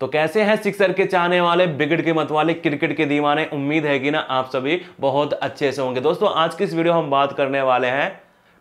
तो कैसे हैं सिक्सर के चाहने वाले बिगड़ के मत वाले क्रिकेट के दीवाने उम्मीद है कि ना आप सभी बहुत अच्छे से होंगे दोस्तों आज की इस वीडियो हम बात करने वाले हैं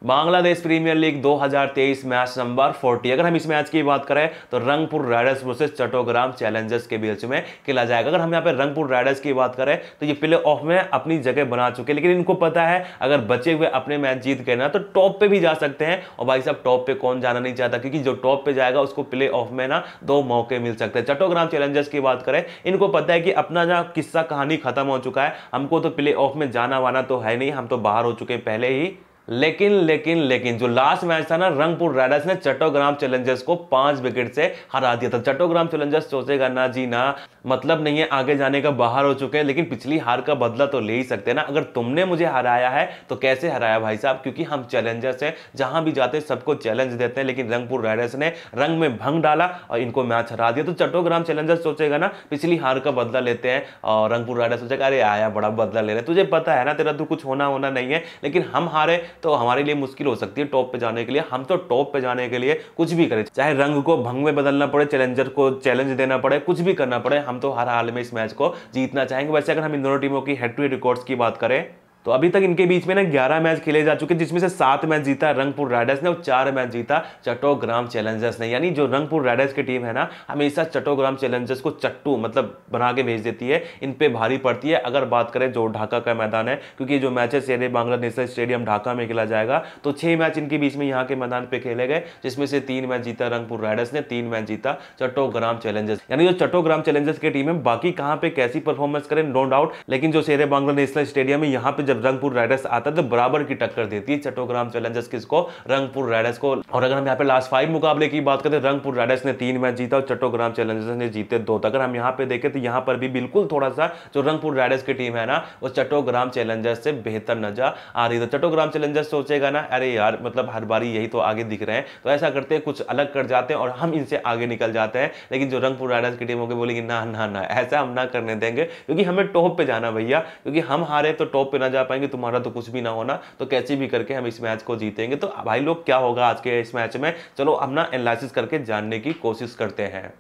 Bangladesh premier league 2023 match number 40 अगर हम इस मैच की बात करें तो Rangpur riders versus Chattogram challengers के बीच में खेला जाएगा अगर हम यहाँ पे रंगपुर राइडर्स की बात करें तो ये प्ले ऑफ में अपनी जगह बना चुके हैं लेकिन इनको पता है अगर बचे हुए अपने मैच जीत गए ना तो टॉप पे भी जा सकते हैं और भाई साहब टॉप पे कौन जाना नहीं चाहता क्योंकि जो टॉप पे जाएगा उसको प्ले ऑफ में ना दो मौके मिल सकते हैं चटोग्राम चैलेंजर्स की बात करें इनको पता है कि अपना जहाँ किस्सा कहानी खत्म हो चुका है हमको तो प्ले ऑफ में जाना वाना तो है नहीं हम तो बाहर हो चुके हैं पहले ही लेकिन लेकिन लेकिन जो लास्ट मैच था ना रंगपुर राइडर्स ने चट्टोग्राम चैलेंजर्स को पांच विकेट से हरा दिया था चट्टोग्राम चैलेंजर्स सोचेगा ना जी ना मतलब नहीं है आगे जाने का बाहर हो चुके हैं लेकिन पिछली हार का बदला तो ले ही सकते हैं ना अगर तुमने मुझे हराया है तो कैसे हराया भाई साहब क्योंकि हम चैलेंजर्स हैं जहां भी जाते सबको चैलेंज देते हैं लेकिन रंगपुर राइडर्स ने रंग में भंग डाला और इनको मैच हरा दिया तो चट्टोग्राम चैलेंजर्स सोचेगा ना पिछली हार का बदला लेते हैं और रंगपुर राइडर्स सोचेगा अरे आया बड़ा बदला ले रहे तुझे पता है ना तेरा तो कुछ होना होना नहीं है लेकिन हम हारे तो हमारे लिए मुश्किल हो सकती है टॉप पे जाने के लिए हम तो टॉप पे जाने के लिए कुछ भी करें चाहे रंग को भंग में बदलना पड़े चैलेंजर को चैलेंज देना पड़े कुछ भी करना पड़े हम तो हर हाल में इस मैच को जीतना चाहेंगे वैसे अगर हम इन दोनों टीमों की हेड टू हेड रिकॉर्ड्स की बात करें तो अभी तक इनके बीच में ना ग्यारह मैच खेले जा चुके जिसमें से सात मैच जीता रंगपुर राइडर्स ने और चार मैच जीता चट्टोग्राम चैलेंजर्स ने यानी जो रंगपुर राइडर्स की टीम है ना हमेशा चट्टोग्राम चैलेंजर्स को चट्टू मतलब बना के भेज देती है इन पर भारी पड़ती है अगर बात करें जो ढाका का मैदान है क्योंकि जो मैच है शेर बांग्लादेश स्टेडियम ढाका में खेला जाएगा तो छह मैच इनके बीच में यहाँ के मैदान पर खेले गए जिसमें से तीन मैच जीता रंगपुर राइडर्स ने तीन मैच जीता चट्टोग्राम चैलेंजर्स यानी जो चट्टोग्राम चैलेंजर्स की टीम है बाकी कहाँ पे कैसी परफॉर्मेंस करें नो डाउट लेकिन जो शेर बांग्लादेश स्टेडियम है यहाँ पे जब जब रंगपुर राइडर्स आता है तो बराबर की टक्कर देती है चट्टोग्राम चैलेंजर्स किसको रंगपुर राइडर्स को और अगर हम यहाँ पे लास्ट फाइव मुकाबले की बात करें रंगपुर राइडर्स ने तीन मैच जीता और चट्टोग्राम चैलेंजर्स ने जीते दो तो अगर हम यहाँ पे देखें तो यहाँ पर भी बिल्कुल थोड़ा सा जो रंगपुर राइडर्स की टीम है ना वो चट्टोग्राम चैलेंजर्स से बेहतर नजर आ रही है तो चट्टोग्राम चैलेंजर्स सोचेगा ना अरे यार मतलब हर बारी यही तो आगे दिख रहे हैं तो ऐसा करते हैं कुछ अलग कर जाते हैं और हम इनसे आगे निकल जाते हैं लेकिन जो रंगपुर राइडर्स की टीम होगी बोलेगी ना ना ना ऐसा हम ना करने देंगे क्योंकि हमें टॉप पे जाना भैया क्योंकि हम हारे तो टॉप पे ना जा पाएंगे तुम्हारा तो कुछ भी ना होना तो कैसे भी करके हम इस मैच को जीतेंगे तो भाई लोग क्या होगा आज के इस मैच में चलो हम ना एनालिसिस करके जानने की कोशिश करते हैं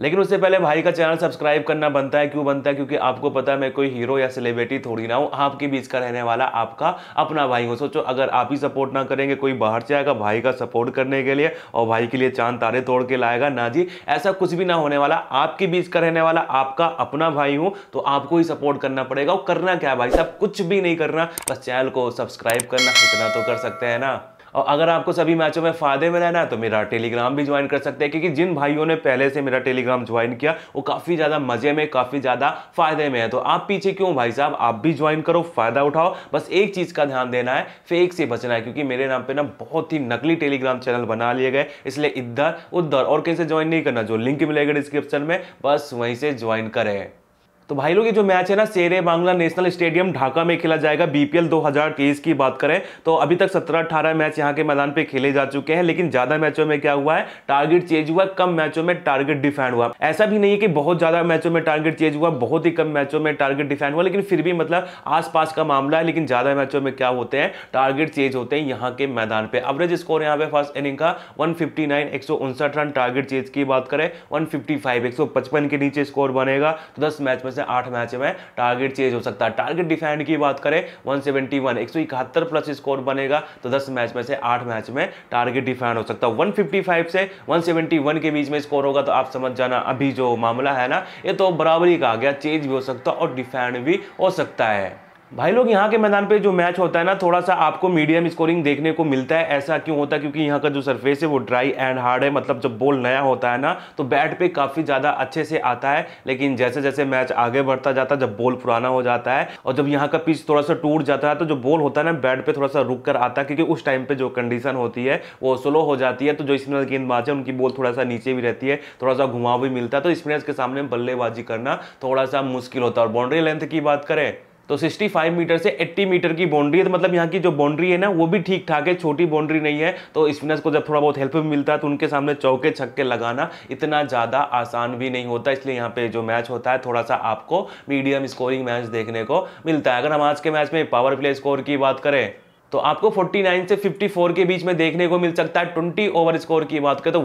लेकिन उससे पहले भाई का चैनल सब्सक्राइब करना बनता है क्यों बनता है क्योंकि आपको पता है मैं कोई हीरो या सेलिब्रिटी थोड़ी ना हूँ आपके बीच का रहने वाला आपका अपना भाई हो सोचो अगर आप ही सपोर्ट ना करेंगे कोई बाहर से आएगा भाई का सपोर्ट करने के लिए और भाई के लिए चांद तारे तोड़ के लाएगा ना जी ऐसा कुछ भी ना होने वाला आपके बीच का रहने वाला आपका अपना भाई हूँ तो आपको ही सपोर्ट करना पड़ेगा और करना क्या है भाई साहब कुछ भी नहीं करना बस चैनल को सब्सक्राइब करना इतना तो कर सकते हैं ना और अगर आपको सभी मैचों में फ़ायदे में रहना है तो मेरा टेलीग्राम भी ज्वाइन कर सकते हैं क्योंकि जिन भाइयों ने पहले से मेरा टेलीग्राम ज्वाइन किया वो काफ़ी ज़्यादा मज़े में काफ़ी ज़्यादा फ़ायदे में है तो आप पीछे क्यों भाई साहब आप भी ज्वाइन करो फ़ायदा उठाओ बस एक चीज़ का ध्यान देना है फेक से बचना है क्योंकि मेरे नाम पर ना बहुत ही नकली टेलीग्राम चैनल बना लिए गए इसलिए इधर उधर और कैसे ज्वाइन नहीं करना जो लिंक मिलेगा डिस्क्रिप्शन में बस वहीं से ज्वाइन करें तो भाई लोग ये जो मैच है ना शेर बांग्ला नेशनल स्टेडियम ढाका में खेला जाएगा बीपीएल 2023 की बात करें तो अभी तक 17-18 मैच यहाँ के मैदान पे खेले जा चुके हैं लेकिन ज्यादा मैचों में क्या हुआ है टारगेट चेंज हुआ कम मैचों में टारगेट डिफेंड हुआ ऐसा भी नहीं है कि बहुत ज्यादा मैचों में टारगेट चेंज हुआ बहुत ही कम मैचों में टारगेट डिफेंड हुआ लेकिन फिर भी मतलब आसपास का मामला है लेकिन ज्यादा मैचों में क्या होते हैं टारगेट चेंज होते हैं यहाँ के मैदान पे एवरेज स्कोर यहाँ पे फर्स्ट इनिंग का one fifty run target change की बात करें वन फिफ्टी के नीचे स्कोर बनेगा तो दस मैच में से आठ मैच में टारगेट चेंज हो सकता है टारगेट डिफाइंड की बात करें वन सेवेंटी वन एक सौ इकहत्तर प्लस स्कोर बनेगा तो दस मैच में से आठ मैच में टारगेट डिफेंड हो सकता है वन फिफ्टी फाइव से वन सेवेंटी वन के बीच में स्कोर होगा तो आप समझ जाना अभी जो मामला है ना ये तो बराबरी का आ गया चेंज भी हो सकता है और डिफाइंड भी हो सकता है भाई लोग यहाँ के मैदान पे जो मैच होता है ना थोड़ा सा आपको मीडियम स्कोरिंग देखने को मिलता है ऐसा क्यों होता है क्योंकि यहाँ का जो सरफेस है वो ड्राई एंड हार्ड है मतलब जब बॉल नया होता है ना तो बैट पे काफ़ी ज़्यादा अच्छे से आता है लेकिन जैसे जैसे मैच आगे बढ़ता जाता है जब बॉल पुराना हो जाता है और जब यहाँ का पिच थोड़ा सा टूट जाता है तो जो बॉल होता है ना बैट पर थोड़ा सा रुक कर आता है क्योंकि उस टाइम पर जो कंडीशन होती है वो स्लो हो जाती है तो जो स्पिनर गेंदबाज है उनकी बॉल थोड़ा सा नीचे भी रहती है थोड़ा सा घुमाव भी मिलता है तो स्पिनर्स के सामने बल्लेबाजी करना थोड़ा सा मुश्किल होता है और बाउंड्री लेंथ की बात करें तो 65 मीटर से 80 मीटर की बाउंड्री है तो मतलब यहाँ की जो बाउंड्री है ना वो भी ठीक ठाक है छोटी बाउंड्री नहीं है तो स्पिनर्स को जब थोड़ा बहुत हेल्प भी मिलता है तो उनके सामने चौके छक्के लगाना इतना ज़्यादा आसान भी नहीं होता इसलिए यहाँ पे जो मैच होता है थोड़ा सा आपको मीडियम स्कोरिंग मैच देखने को मिलता है अगर हम आज के मैच में पावर प्ले स्कोर की बात करें तो आपको 49 से 54 के बीच में देखने को मिल सकता है 20 ओवर स्कोर की बात करें तो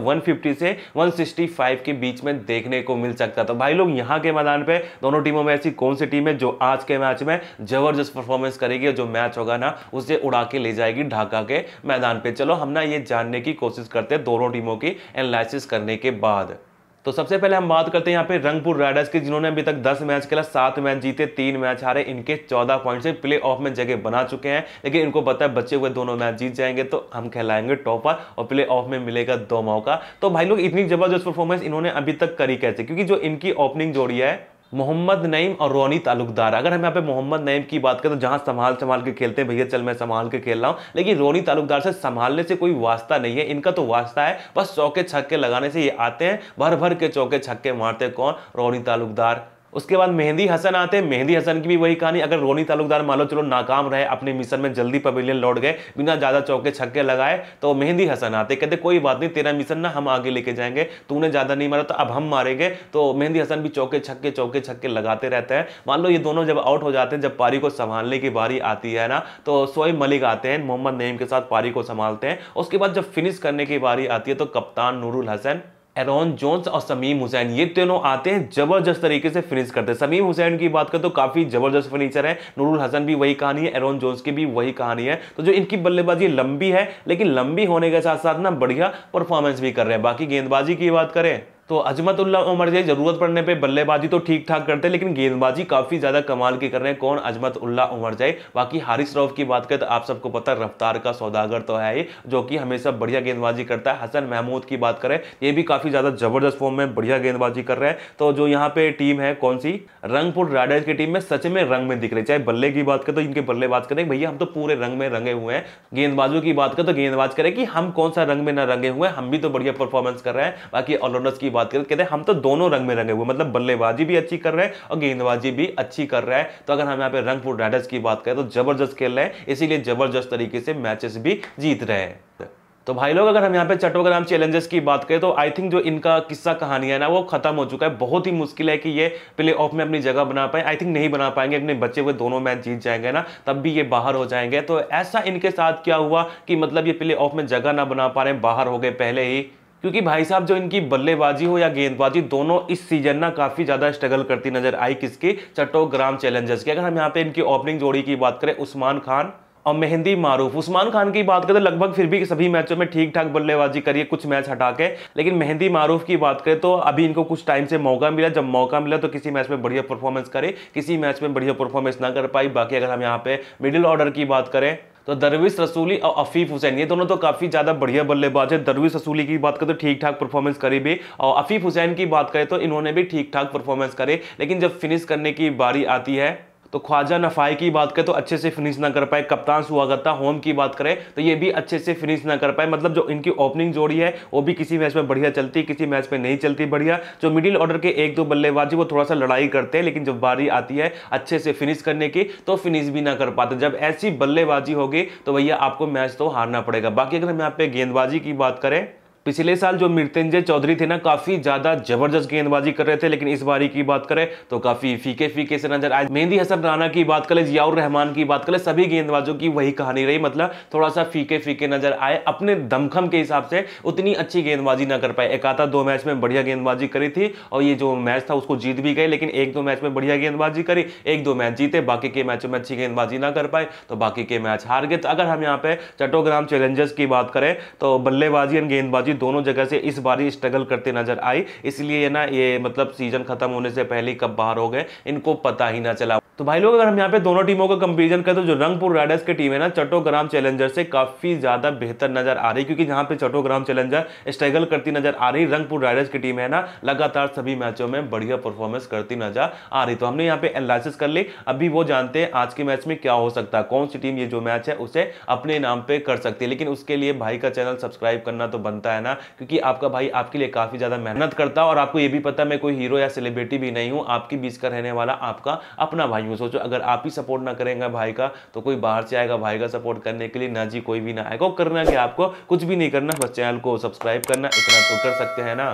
150 से 165 के बीच में देखने को मिल सकता है तो भाई लोग यहाँ के मैदान पे दोनों टीमों में ऐसी कौन सी टीम है जो आज के मैच में जबरदस्त परफॉर्मेंस करेगी और जो मैच होगा ना उसे उड़ा के ले जाएगी ढाका के मैदान पर चलो हम ना ये जानने की कोशिश करते हैं दोनों टीमों की एनालिसिस करने के बाद तो सबसे पहले हम बात करते हैं यहाँ पे रंगपुर राइडर्स की जिन्होंने अभी तक 10 मैच खेला सात मैच जीते तीन मैच हारे इनके 14 पॉइंट से प्ले ऑफ में जगह बना चुके हैं लेकिन इनको पता है बचे हुए दोनों मैच जीत जाएंगे तो हम खेलाएंगे टॉपर और प्ले ऑफ में मिलेगा दो मौका तो भाई लोग इतनी जबरदस्त परफॉर्मेंस इन्होंने अभी तक करी कैसे क्योंकि जो इनकी ओपनिंग जोड़ी है मोहम्मद नईम और रोनी तालुकदार अगर हम यहाँ पे मोहम्मद नईम की बात करें तो जहाँ संभाल संभाल के खेलते हैं भैया चल मैं संभाल के खेल रहा हूँ लेकिन रोनी तालुकदार से संभालने से कोई वास्ता नहीं है इनका तो वास्ता है बस चौके छक्के लगाने से ये आते हैं भर भर के चौके छक्के मारते कौन रोनी तालुकदार उसके बाद मेहंदी हसन आते हैं मेहंदी हसन की भी वही कहानी अगर रोनी तालुकदार मान लो चलो नाकाम रहे अपने मिशन में जल्दी पवेलियन लौट गए बिना ज़्यादा चौके छक्के लगाए तो मेहंदी हसन आते कहते कोई बात नहीं तेरा मिशन ना हम आगे लेके जाएंगे तूने ज़्यादा नहीं मारा तो अब हम मारेंगे तो मेहंदी हसन भी चौके छक्के चौके छक्के लगाते रहते हैं मान लो ये दोनों जब आउट हो जाते हैं जब पारी को संभालने की बारी आती है ना तो सोएब मलिक आते हैं मोहम्मद नईम के साथ पारी को संभालते हैं उसके बाद जब फिनिश करने की बारी आती है तो कप्तान नूरुल हसन एरोन जोन्स और समीम हुसैन ये तीनों आते हैं जबरदस्त तरीके से फिनिश करते हैं समीम हुसैन की बात करें तो काफ़ी जबरदस्त फिनिशर है नूरुल हसन भी वही कहानी है एरोन जोन्स की भी वही कहानी है तो जो इनकी बल्लेबाजी लंबी है लेकिन लंबी होने के साथ साथ ना बढ़िया परफॉर्मेंस भी कर रहे हैं बाकी गेंदबाजी की बात करें तो अजमतुल्ला उमर जी ज़रूरत पड़ने पे बल्लेबाजी तो ठीक ठाक करते हैं लेकिन गेंदबाजी काफ़ी ज़्यादा कमाल की कर रहे हैं कौन अजमतुल्ला उमर जाए बाकी हारिस रऊफ़ की बात करें तो आप सबको पता है रफ्तार का सौदागर तो है ये जो कि हमेशा बढ़िया गेंदबाजी करता है हसन महमूद की बात करें ये भी काफ़ी ज़्यादा ज़बरदस्त फॉर्म में बढ़िया गेंदबाजी कर रहे हैं तो जो यहाँ पे टीम है कौन सी रंगपुर राइडर्स की टीम में सच में रंग में दिख रही चाहे बल्ले की बात करें तो इनके बल्लेबाज करें भैया हम तो पूरे रंग में रंगे हुए हैं गेंदबाजों की बात करें तो गेंदबाज करें कि हम कौन सा रंग में ना रंगे हुए हैं हम भी तो बढ़िया परफॉर्मेंस कर रहे हैं बाकी ऑलराउंडर्स की बात बात करें कहते हैं हम तो दोनों रंग में रंगे हुए मतलब बल्लेबाजी भी अच्छी कर रहे हैं और गेंदबाजी भी अच्छी कर रहा है तो अगर हम यहाँ पे रंगपुर राइडर्स की बात करें तो जबरदस्त खेल रहे हैं इसीलिए जबरदस्त तरीके से मैचेस भी जीत रहे हैं तो भाई लोग अगर हम यहाँ पे चट्टोग्राम चैलेंजेस की बात करें तो आई थिंक जो इनका किस्सा कहानी है ना वो खत्म हो चुका है बहुत ही मुश्किल है कि ये प्ले ऑफ में अपनी जगह बना पाए आई थिंक नहीं बना पाएंगे अपने बच्चे हुए दोनों मैच जीत जाएंगे ना तब भी ये बाहर हो जाएंगे तो ऐसा इनके साथ क्या हुआ कि मतलब ये प्ले ऑफ में जगह ना बना पा रहे बाहर हो गए पहले ही क्योंकि भाई साहब जो इनकी बल्लेबाजी हो या गेंदबाजी दोनों इस सीजन ना काफ़ी ज़्यादा स्ट्रगल करती नजर आई किसकी चट्टोग्राम चैलेंजर्स की अगर हम यहाँ पे इनकी ओपनिंग जोड़ी की बात करें उस्मान खान और मेहंदी मारूफ उस्मान खान की बात करें तो लगभग फिर भी सभी मैचों में ठीक ठाक बल्लेबाजी करिए कुछ मैच हटा के लेकिन मेहंदी मारूफ की बात करें तो अभी इनको कुछ टाइम से मौका मिला जब मौका मिला तो किसी मैच में बढ़िया परफॉर्मेंस करे किसी मैच में बढ़िया परफॉर्मेंस ना कर पाई बाकी अगर हम यहाँ पे मिडिल ऑर्डर की बात करें तो दरविश रसूली और अफीफ हुसैन ये दोनों तो काफ़ी ज़्यादा बढ़िया बल्लेबाज है दरविश रसूली की बात करें तो ठीक ठाक परफॉर्मेंस करी भी और अफीफ हुसैन की बात करें तो इन्होंने भी ठीक ठाक परफॉर्मेंस करे लेकिन जब फिनिश करने की बारी आती है तो ख्वाजा नफाई की बात करें तो अच्छे से फिनिश ना कर पाए कप्तान सुहागता होम की बात करें तो ये भी अच्छे से फिनिश ना कर पाए मतलब जो इनकी ओपनिंग जोड़ी है वो भी किसी मैच में बढ़िया चलती किसी मैच में नहीं चलती बढ़िया जो मिडिल ऑर्डर के एक दो बल्लेबाजी वो थोड़ा सा लड़ाई करते हैं लेकिन जब बारी आती है अच्छे से फिनिश करने की तो फिनिश भी ना कर पाते जब ऐसी बल्लेबाजी होगी तो भैया आपको मैच तो हारना पड़ेगा बाकी अगर हम यहाँ पे गेंदबाजी की बात करें पिछले साल जो मृत्युंजय चौधरी थे ना काफी ज्यादा जबरदस्त गेंदबाजी कर रहे थे लेकिन इस बारी की बात करें तो काफी फीके फीके से नजर आए मेहंदी हसन राना की बात करें जियाउर रहमान की बात करें सभी गेंदबाजों की वही कहानी रही मतलब थोड़ा सा फीके फीके नजर आए अपने दमखम के हिसाब से उतनी अच्छी गेंदबाजी ना कर पाए एक आता दो मैच में बढ़िया गेंदबाजी करी थी और ये जो मैच था उसको जीत भी गए लेकिन एक दो मैच में बढ़िया गेंदबाजी करी एक दो मैच जीते बाकी के मैचों में अच्छी गेंदबाजी ना कर पाए तो बाकी के मैच हार गए तो अगर हम यहाँ पे चटोग्राम चैलेंजर्स की बात करें तो बल्लेबाजी एंड गेंदबाजी दोनों जगह से इस बार ही स्ट्रगल करते नजर आई इसलिए ना ये मतलब सीजन खत्म होने से पहले कब बाहर हो गए इनको पता ही ना चला तो भाई लोग अगर हम यहाँ पे दोनों टीमों का कंपेरिजन करें तो जो रंगपुर राइडर्स की टीम है ना चट्टोग्राम चैलेंजर से काफी ज्यादा बेहतर नजर आ रही क्योंकि जहां पे चट्टोग्राम चैलेंजर स्ट्रगल करती नजर आ रही रंगपुर राइडर्स की टीम है ना लगातार सभी मैचों में बढ़िया परफॉर्मेंस करती नजर आ रही तो हमने यहाँ पे एनालिसिस कर ली अभी वो जानते हैं आज के मैच में क्या हो सकता है कौन सी टीम ये जो मैच है उसे अपने नाम पे कर सकती है लेकिन उसके लिए भाई का चैनल सब्सक्राइब करना तो बनता है जाना क्योंकि आपका भाई आपके लिए काफ़ी ज़्यादा मेहनत करता है और आपको ये भी पता मैं कोई हीरो या सेलिब्रिटी भी नहीं हूँ आपके बीच का रहने वाला आपका अपना भाई हूँ सोचो अगर आप ही सपोर्ट ना करेंगे भाई का तो कोई बाहर से आएगा भाई का सपोर्ट करने के लिए ना जी कोई भी ना आएगा करना क्या आपको कुछ भी नहीं करना बस चैनल को सब्सक्राइब करना इतना तो कर सकते हैं ना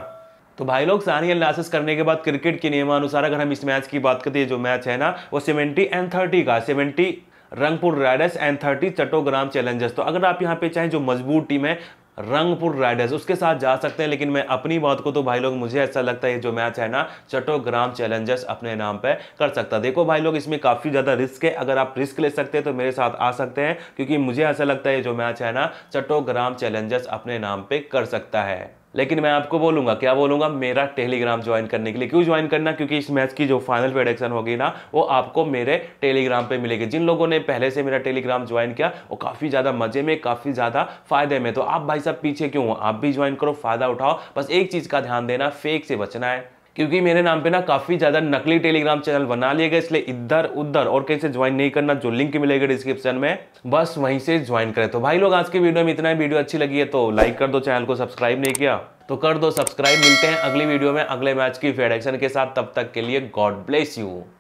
तो भाई लोग सारी एनालिसिस करने के बाद क्रिकेट के नियमानुसार अगर हम इस मैच की बात करते हैं जो मैच है ना वो सेवेंटी एंड थर्टी का seventy Rangpur riders and thirty Chattogram challengers तो अगर आप यहाँ पे चाहें जो मजबूत टीम है रंगपुर राइडर्स उसके साथ जा सकते हैं लेकिन मैं अपनी बात को तो भाई लोग मुझे ऐसा लगता है जो मैच है ना चटोग्राम चैलेंजर्स अपने नाम पर कर सकता देखो भाई लोग इसमें काफ़ी ज़्यादा रिस्क है अगर आप रिस्क ले सकते हैं तो मेरे साथ आ सकते हैं क्योंकि मुझे ऐसा लगता है जो मैच है ना चटोग्राम चैलेंजर्स अपने नाम पर कर सकता है लेकिन मैं आपको बोलूँगा क्या बोलूँगा मेरा टेलीग्राम ज्वाइन करने के लिए क्यों ज्वाइन करना क्योंकि इस मैच की जो फाइनल प्रोडक्शन होगी ना वो आपको मेरे टेलीग्राम पर मिलेगी जिन लोगों ने पहले से मेरा टेलीग्राम ज्वाइन किया वो काफ़ी ज़्यादा मज़े में काफ़ी ज़्यादा फायदे में तो आप भाई साहब पीछे क्यों हो आप भी ज्वाइन करो फ़ायदा उठाओ बस एक चीज़ का ध्यान देना फेक से बचना है क्योंकि मेरे नाम पे ना काफ़ी ज़्यादा नकली टेलीग्राम चैनल बना लिए गए इसलिए इधर उधर और कहीं से ज्वाइन नहीं करना जो लिंक मिलेगा डिस्क्रिप्शन में बस वहीं से ज्वाइन करें तो भाई लोग आज के वीडियो में इतना ही वीडियो अच्छी लगी है तो लाइक कर दो चैनल को सब्सक्राइब नहीं किया तो कर दो सब्सक्राइब मिलते हैं अगली वीडियो में अगले मैच की फेडरेशन के साथ तब तक के लिए गॉड ब्लेस यू